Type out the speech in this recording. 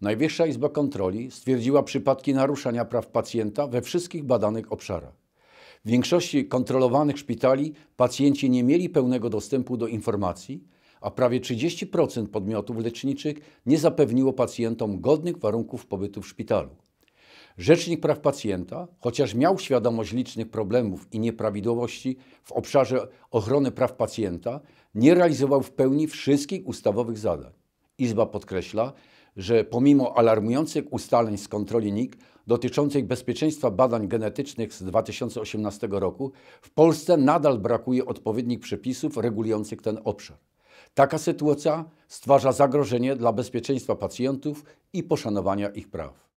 Najwyższa Izba Kontroli stwierdziła przypadki naruszania praw pacjenta we wszystkich badanych obszarach. W większości kontrolowanych szpitali pacjenci nie mieli pełnego dostępu do informacji, a prawie 30% podmiotów leczniczych nie zapewniło pacjentom godnych warunków pobytu w szpitalu. Rzecznik Praw Pacjenta, chociaż miał świadomość licznych problemów i nieprawidłowości w obszarze ochrony praw pacjenta, nie realizował w pełni wszystkich ustawowych zadań. Izba podkreśla, że pomimo alarmujących ustaleń z kontroli NIK dotyczących bezpieczeństwa badań genetycznych z 2018 roku, w Polsce nadal brakuje odpowiednich przepisów regulujących ten obszar. Taka sytuacja stwarza zagrożenie dla bezpieczeństwa pacjentów i poszanowania ich praw.